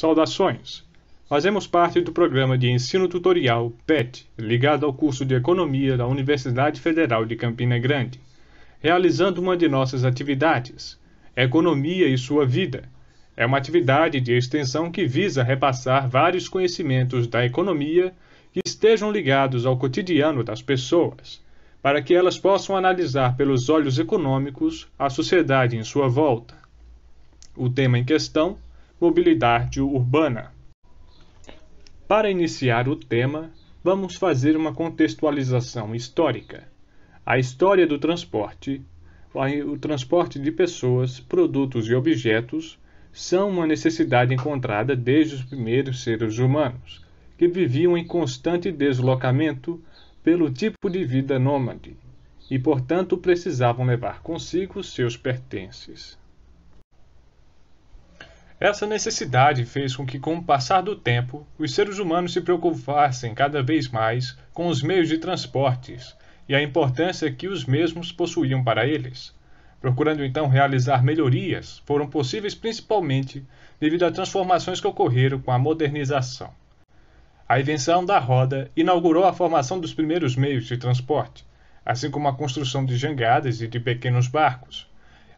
Saudações! Fazemos parte do programa de ensino tutorial PET, ligado ao curso de Economia da Universidade Federal de Campina Grande, realizando uma de nossas atividades, Economia e Sua Vida. É uma atividade de extensão que visa repassar vários conhecimentos da economia que estejam ligados ao cotidiano das pessoas, para que elas possam analisar pelos olhos econômicos a sociedade em sua volta. O tema em questão mobilidade urbana. Para iniciar o tema, vamos fazer uma contextualização histórica. A história do transporte, o transporte de pessoas, produtos e objetos são uma necessidade encontrada desde os primeiros seres humanos, que viviam em constante deslocamento pelo tipo de vida nômade e, portanto, precisavam levar consigo seus pertences. Essa necessidade fez com que, com o passar do tempo, os seres humanos se preocupassem cada vez mais com os meios de transportes e a importância que os mesmos possuíam para eles. Procurando então realizar melhorias, foram possíveis principalmente devido a transformações que ocorreram com a modernização. A invenção da roda inaugurou a formação dos primeiros meios de transporte, assim como a construção de jangadas e de pequenos barcos,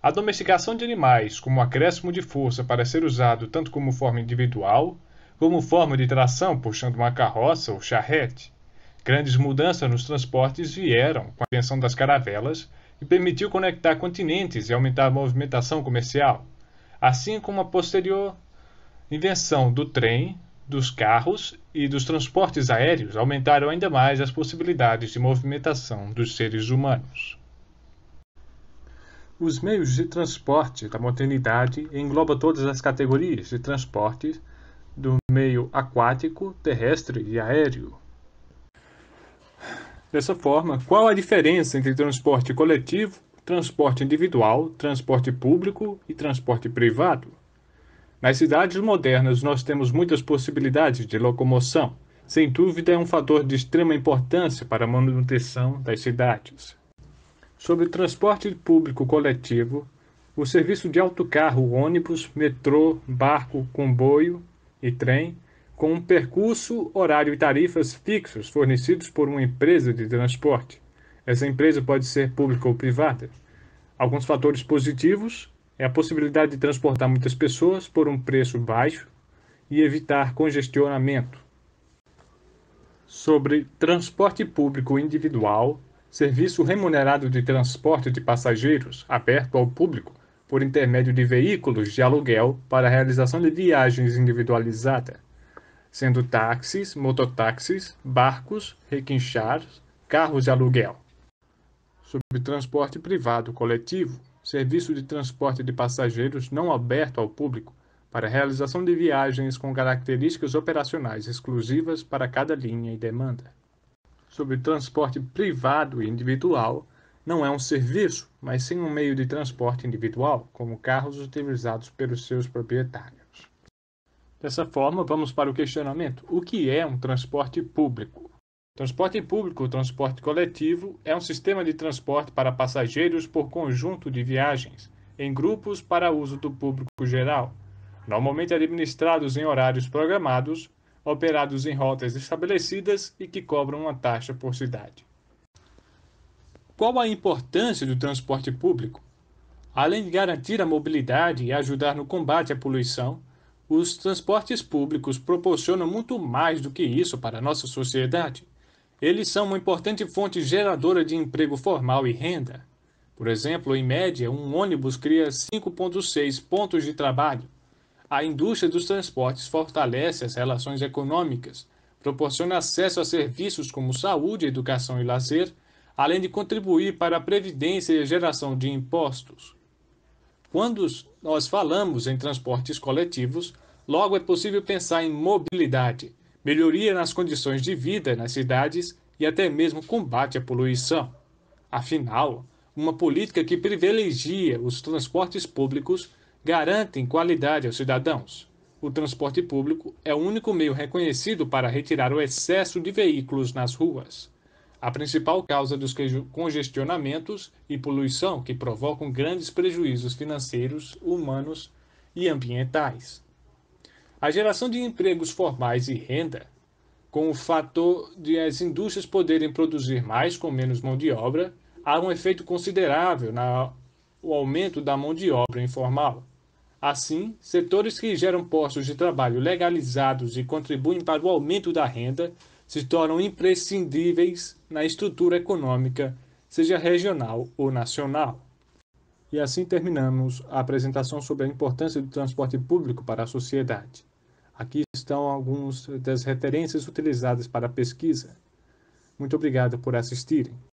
a domesticação de animais como acréscimo de força para ser usado tanto como forma individual, como forma de tração puxando uma carroça ou charrete. Grandes mudanças nos transportes vieram com a invenção das caravelas e permitiu conectar continentes e aumentar a movimentação comercial, assim como a posterior invenção do trem, dos carros e dos transportes aéreos aumentaram ainda mais as possibilidades de movimentação dos seres humanos. Os meios de transporte da modernidade engloba todas as categorias de transporte do meio aquático, terrestre e aéreo. Dessa forma, qual a diferença entre transporte coletivo, transporte individual, transporte público e transporte privado? Nas cidades modernas, nós temos muitas possibilidades de locomoção. Sem dúvida, é um fator de extrema importância para a manutenção das cidades sobre transporte público coletivo, o serviço de autocarro, ônibus, metrô, barco, comboio e trem, com um percurso, horário e tarifas fixos fornecidos por uma empresa de transporte. Essa empresa pode ser pública ou privada. Alguns fatores positivos é a possibilidade de transportar muitas pessoas por um preço baixo e evitar congestionamento. Sobre transporte público individual, serviço remunerado de transporte de passageiros aberto ao público por intermédio de veículos de aluguel para a realização de viagens individualizada, sendo táxis, mototáxis, barcos, requinchars, carros de aluguel. Sobre transporte privado coletivo, serviço de transporte de passageiros não aberto ao público para a realização de viagens com características operacionais exclusivas para cada linha e demanda sobre transporte privado e individual não é um serviço, mas sim um meio de transporte individual, como carros utilizados pelos seus proprietários. Dessa forma, vamos para o questionamento: o que é um transporte público? Transporte público ou transporte coletivo é um sistema de transporte para passageiros por conjunto de viagens, em grupos para uso do público geral, normalmente administrados em horários programados operados em rotas estabelecidas e que cobram uma taxa por cidade. Qual a importância do transporte público? Além de garantir a mobilidade e ajudar no combate à poluição, os transportes públicos proporcionam muito mais do que isso para a nossa sociedade. Eles são uma importante fonte geradora de emprego formal e renda. Por exemplo, em média, um ônibus cria 5,6 pontos de trabalho, a indústria dos transportes fortalece as relações econômicas, proporciona acesso a serviços como saúde, educação e lazer, além de contribuir para a previdência e a geração de impostos. Quando nós falamos em transportes coletivos, logo é possível pensar em mobilidade, melhoria nas condições de vida nas cidades e até mesmo combate à poluição. Afinal, uma política que privilegia os transportes públicos garantem qualidade aos cidadãos. O transporte público é o único meio reconhecido para retirar o excesso de veículos nas ruas. A principal causa dos congestionamentos e poluição que provocam grandes prejuízos financeiros, humanos e ambientais. A geração de empregos formais e renda, com o fator de as indústrias poderem produzir mais com menos mão de obra, há um efeito considerável no aumento da mão de obra informal. Assim, setores que geram postos de trabalho legalizados e contribuem para o aumento da renda se tornam imprescindíveis na estrutura econômica, seja regional ou nacional. E assim terminamos a apresentação sobre a importância do transporte público para a sociedade. Aqui estão algumas das referências utilizadas para a pesquisa. Muito obrigado por assistirem.